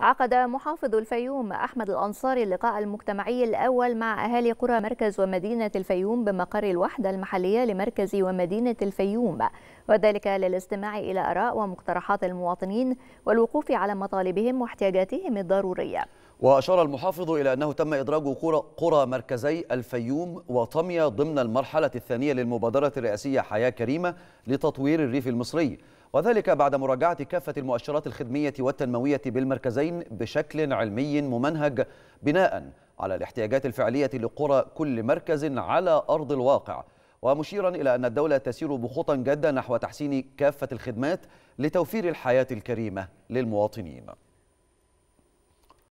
عقد محافظ الفيوم أحمد الأنصاري اللقاء المجتمعي الأول مع أهالي قرى مركز ومدينة الفيوم بمقر الوحدة المحلية لمركز ومدينة الفيوم وذلك للاستماع إلى آراء ومقترحات المواطنين والوقوف على مطالبهم واحتياجاتهم الضرورية وأشار المحافظ إلى أنه تم إدراج قرى, قرى مركزي الفيوم وطمية ضمن المرحلة الثانية للمبادرة الرئاسية حياة كريمة لتطوير الريف المصري وذلك بعد مراجعة كافة المؤشرات الخدمية والتنموية بالمركزين بشكل علمي ممنهج بناء على الاحتياجات الفعلية لقرى كل مركز على أرض الواقع ومشيرا إلى أن الدولة تسير بخطى جادة نحو تحسين كافة الخدمات لتوفير الحياة الكريمة للمواطنين